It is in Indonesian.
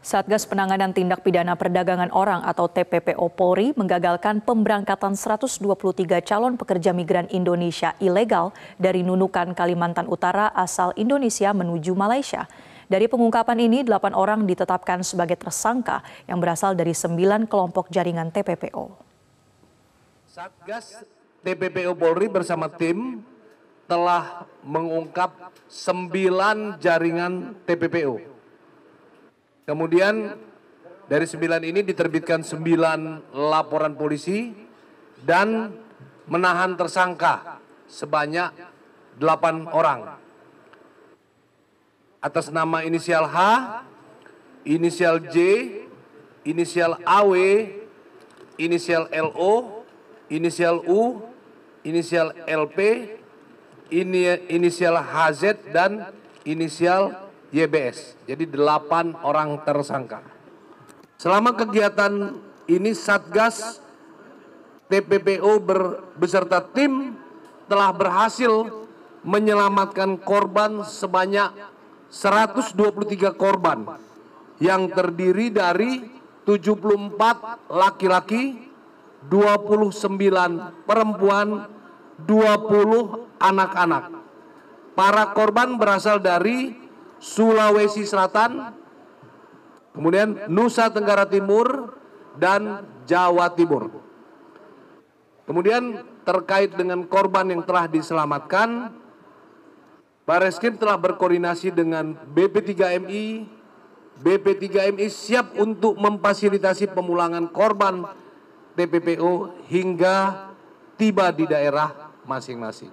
Satgas Penanganan Tindak Pidana Perdagangan Orang atau TPPO Polri menggagalkan pemberangkatan 123 calon pekerja migran Indonesia ilegal dari Nunukan Kalimantan Utara asal Indonesia menuju Malaysia. Dari pengungkapan ini, 8 orang ditetapkan sebagai tersangka yang berasal dari 9 kelompok jaringan TPPO. Satgas TPPO Polri bersama tim telah mengungkap 9 jaringan TPPO Kemudian dari sembilan ini diterbitkan sembilan laporan polisi dan menahan tersangka sebanyak delapan orang. Atas nama inisial H, inisial J, inisial AW, inisial LO, inisial U, inisial LP, inisial HZ dan inisial YBS. Jadi delapan orang tersangka. Selama kegiatan ini Satgas TPPU ber, beserta tim telah berhasil menyelamatkan korban sebanyak 123 korban yang terdiri dari 74 laki-laki, 29 perempuan, 20 anak-anak. Para korban berasal dari Sulawesi Selatan, kemudian Nusa Tenggara Timur, dan Jawa Timur. Kemudian terkait dengan korban yang telah diselamatkan, Bareskrim telah berkoordinasi dengan BP3MI. BP3MI siap untuk memfasilitasi pemulangan korban TPPO hingga tiba di daerah masing-masing.